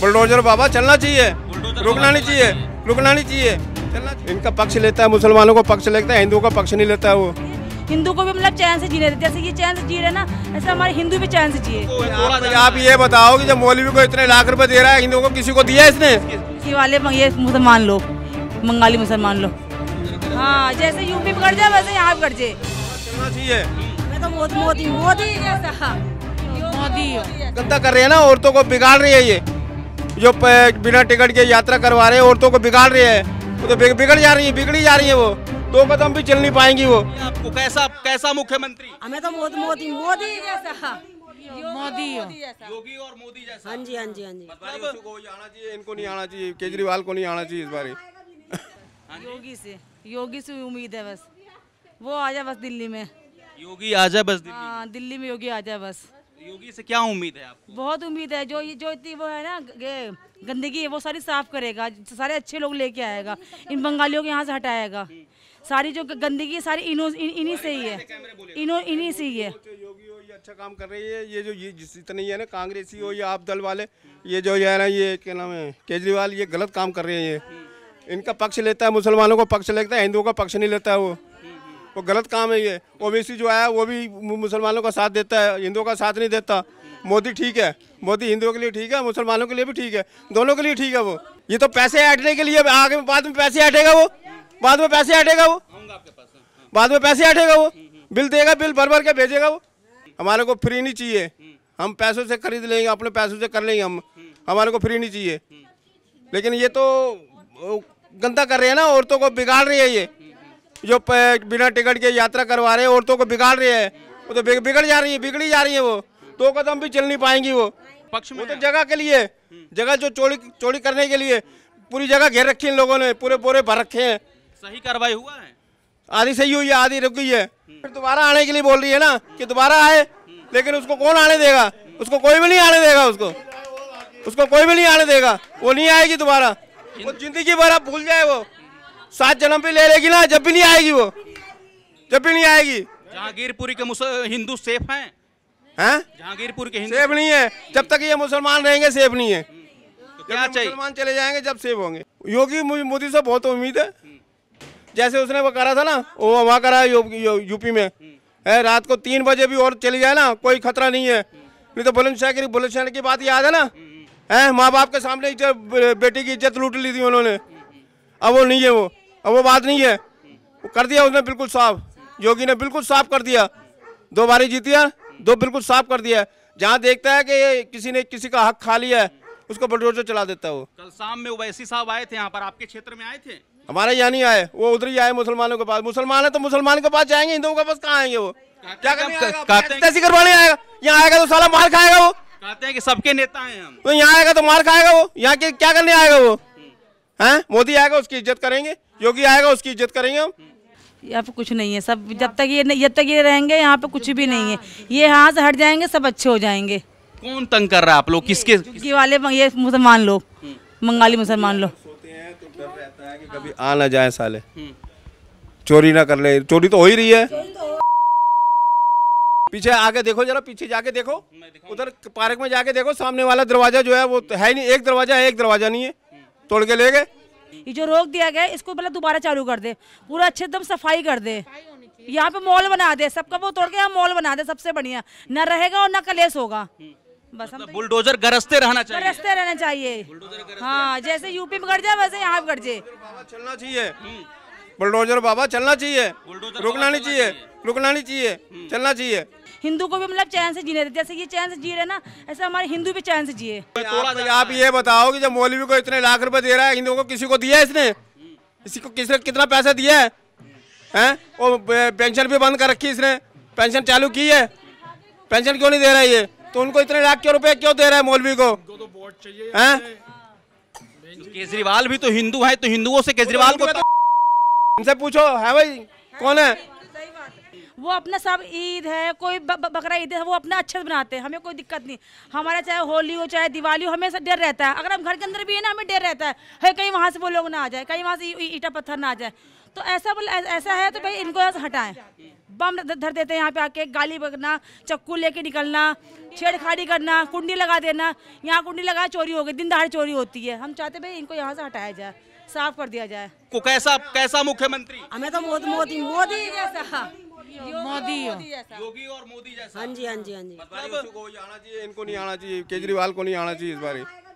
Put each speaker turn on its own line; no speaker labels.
Bulldozer बाबा चलना चाहिए रुकना नहीं चाहिए रुकना नहीं चाहिए इनका पक्ष लेता है मुसलमानों का पक्ष लेता है हिंदुओं का पक्ष नहीं लेता है वो
हिंदू को भी मतलब चैन से जीने देते जैसे ये चैन से जी रहे ना ऐसे हमारे हिंदू भी चैन से जिए तो
आप, ये बताओ कि जब मौलवी को इतने लाख रुपए दे रहा है हिंदुओं को किसी को दिया इसने
वाले ये मुसलमान लोग बंगाली मुसलमान लोग हाँ जैसे यूपी में जाए वैसे यहाँ कर
जाए
तो मोदी मोदी मोदी
कर रहे हैं ना औरतों को बिगाड़ रही है ये जो बिना टिकट के यात्रा करवा रहे हैं औरतों को बिगाड़ रहे हैं तो बिगड़ जा रही है बिगड़ी जा रही है वो दो तो कदम भी चल नहीं पाएंगी वो आपको कैसा कैसा मुख्यमंत्री हमें तो मोदी मोदी मोदी मोदी योगी और मोदी जैसा हाँ जी हाँ जी हाँ जी मतलब आना चाहिए इनको नहीं आना चाहिए केजरीवाल को नहीं आना चाहिए इस बार हाँ योगी
से योगी से उम्मीद है बस वो आ जाए बस दिल्ली में
योगी आ जाए बस दिल्ली
हाँ, में योगी आ जाए बस
योगी से क्या उम्मीद है आपको
बहुत उम्मीद है जो ये जो इतनी वो है ना गंदगी है वो सारी साफ करेगा सारे अच्छे लोग लेके आएगा इन बंगालियों के यहाँ से हटाएगा सारी जो गंदगी है सारी इनो इन्हीं से ही है इनो इन्हीं से ही है योगी
हो ये अच्छा काम कर रही है ये जो ये जितने है ना कांग्रेसी हो या आप दल वाले ये जो है ना ये क्या नाम है केजरीवाल ये गलत काम कर रहे हैं ये इनका पक्ष लेता है मुसलमानों का पक्ष लेता है हिंदुओं का पक्ष नहीं लेता है वो वो गलत काम है ये ओबीसी जो आया वो भी मुसलमानों का साथ देता है हिंदुओं का साथ नहीं देता मोदी ठीक है मोदी हिंदुओं के लिए ठीक है मुसलमानों के लिए भी ठीक है दोनों के लिए ठीक है वो ये तो पैसे हटने के लिए आगे बाद में पैसे हटेगा वो बाद में पैसे हटेगा वो बाद में पैसे हटेगा वो बिल देगा बिल भर भर के भेजेगा वो हमारे को फ्री नहीं चाहिए हम पैसों से खरीद लेंगे अपने पैसों से कर लेंगे हम हमारे को फ्री नहीं चाहिए लेकिन ये तो गंदा कर रहे हैं ना औरतों को बिगाड़ रही है ये जो बिना टिकट के यात्रा करवा रहे हैं औरतों को बिगाड़ रहे हैं वो तो बिगड़ जा रही है बिगड़ी जा रही है वो दो तो कदम भी चल नहीं पाएंगी वो पक्ष में वो तो जगह के लिए जगह जो चोरी चोरी करने के लिए पूरी जगह घेर रखी है लोगों ने पूरे पूरे भर रखे हैं सही कार्रवाई हुआ है आधी सही हुई है आधी रुक गई है फिर दोबारा आने के लिए बोल रही है ना कि दोबारा आए लेकिन उसको कौन आने देगा उसको कोई भी नहीं आने देगा उसको उसको कोई भी नहीं आने देगा वो नहीं आएगी दोबारा वो जिंदगी भर आप भूल जाए वो सात जन्म पे ले लेगी ना जब भी नहीं आएगी वो जब भी नहीं आएगी जहांगीरपुरी के हिंदू सेफ हैं हैं जहांगीरपुर के हिंदू सेफ नहीं है जब तक ये मुसलमान रहेंगे सेफ नहीं है तो क्या चाहिए मुसलमान चले जाएंगे जब सेफ होंगे योगी मोदी से बहुत उम्मीद है जैसे उसने वो करा था ना वो वहाँ करा यू, यू, यूपी में है रात को तीन बजे भी और चली जाए ना कोई खतरा नहीं है नहीं तो बुलंदशाह की बुलंदशाह की बात याद है ना है माँ बाप के सामने बेटी की इज्जत लूट ली थी उन्होंने अब वो नहीं है वो अब वो बात नहीं है वो कर दिया उसने बिल्कुल साफ योगी ने बिल्कुल साफ कर दिया दो बारी जीती है दो बिल्कुल साफ कर दिया जहाँ देखता है कि किसी ने किसी का हक खा लिया है उसको बलडोजर चला देता है वो कल शाम में वैसी साहब आए थे यहाँ पर आपके क्षेत्र में आए थे हमारे यहाँ नहीं आए वो उधर ही आए मुसलमानों के पास मुसलमान है तो मुसलमान के पास जाएंगे हिंदुओं के पास कहाँ आएंगे वो क्या करवाने आएगा यहाँ आएगा तो सारा मार खाएगा वो कहते हैं कि सबके नेता हैं हम तो यहाँ आएगा तो मार खाएगा वो यहाँ के क्या करने आएगा वो है मोदी आएगा उसकी इज्जत करेंगे योगी आएगा उसकी इज्जत करेंगे हम
यहाँ पे कुछ नहीं है सब जब तक ये जब तक ये रहेंगे यहाँ पे कुछ भी नहीं है ये यहाँ से हट जाएंगे सब अच्छे हो जाएंगे
कौन तंग कर रहा है आप लोग किसके
वाले ये मुसलमान लोग बंगाली मुसलमान लोग तो
कभी आ ना जाए साले चोरी ना कर ले चोरी तो हो ही रही है पीछे आगे देखो जरा पीछे जाके देखो उधर पार्क में जाके देखो सामने वाला दरवाजा जो है वो तो है नहीं एक दरवाजा है एक दरवाजा नहीं है तोड़ के ले गए ये जो रोक दिया गया है इसको पहले मतलब दोबारा चालू कर
दे पूरा अच्छे एकदम सफाई कर दे यहाँ पे मॉल बना दे सबका वो तोड़ के यहाँ मॉल बना दे सबसे बढ़िया न रहेगा और न कलेस होगा हम्म। बस मतलब
तो बुलडोजर गरजते रहना चाहिए गरजते
रहना चाहिए हाँ जैसे यूपी में जाए वैसे यहाँ पे जाए
चलना चाहिए बुलडोजर बाबा चलना चाहिए हम्म। रुकना नहीं चाहिए रुकना नहीं चाहिए हम्म। चलना चाहिए
हिंदू को भी मतलब चैन से जीने देते जैसे ये चैन से जी रहे ना ऐसे हमारे हिंदू भी चैन से जिए
आप ये बताओ की जब मौलवी को इतने लाख रूपए दे रहा है हिंदुओं को किसी को दिया इसने किसी को किसने कितना पैसा दिया है हैं पेंशन भी बंद कर रखी है इसने पेंशन चालू की है पेंशन क्यों नहीं दे रहा है ये तो उनको इतने लाख के रुपए क्यों दे रहा है मौलवी को हैं केजरीवाल भी तो हिंदू है तो हिंदुओं से केजरीवाल को इनसे पूछो है भाई कौन है
वो अपना सब ईद है कोई बकरा ईद है वो अपना अच्छे से बनाते हैं हमें कोई दिक्कत नहीं हमारा चाहे होली हो चाहे दिवाली हो हमें डर रहता है अगर हम घर के अंदर भी है ना हमें डर रहता है है कहीं वहाँ से वो लोग ना आ जाए कहीं वहाँ से ईटा पत्थर ना आ जाए तो ऐसा बोल ऐसा है तो भाई इनको यहाँ हटाएं बम धर देते हैं यहाँ पे आके गाली बगना चक्कू लेके निकलना छेड़खाड़ी करना कुंडी लगा देना यहाँ कुंडी लगा चोरी हो गई दिन दहाड़ चोरी होती है हम चाहते भाई इनको यहाँ से हटाया जाए साफ कर दिया जाए
को कैसा कैसा मुख्यमंत्री
हमें तो मोदी मोदी मोदी जैसा मोदी
योगी और
मोदी जैसा हाँ जी हाँ जी हाँ जी को आना
चाहिए इनको नहीं आना चाहिए हम्म। केजरीवाल को नहीं आना चाहिए इस बार